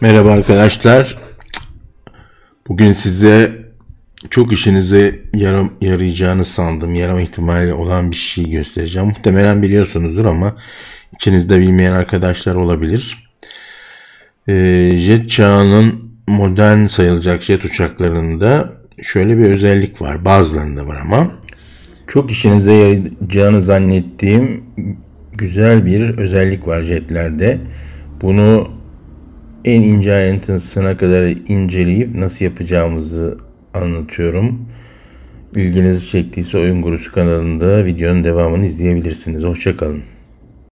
Merhaba arkadaşlar. Bugün size çok işinize yaram, yarayacağını sandım. Yarama ihtimali olan bir şey göstereceğim. Muhtemelen biliyorsunuzdur ama içinizde bilmeyen arkadaşlar olabilir. Ee, jet çağının modern sayılacak jet uçaklarında şöyle bir özellik var. Bazılarında var ama. Çok işinize yarayacağını zannettiğim güzel bir özellik var jetlerde. Bunu en ince ayrıntısına kadar inceleyip nasıl yapacağımızı anlatıyorum. İlginizi çektiyse Oyun Gurusu kanalında videonun devamını izleyebilirsiniz. Hoşçakalın.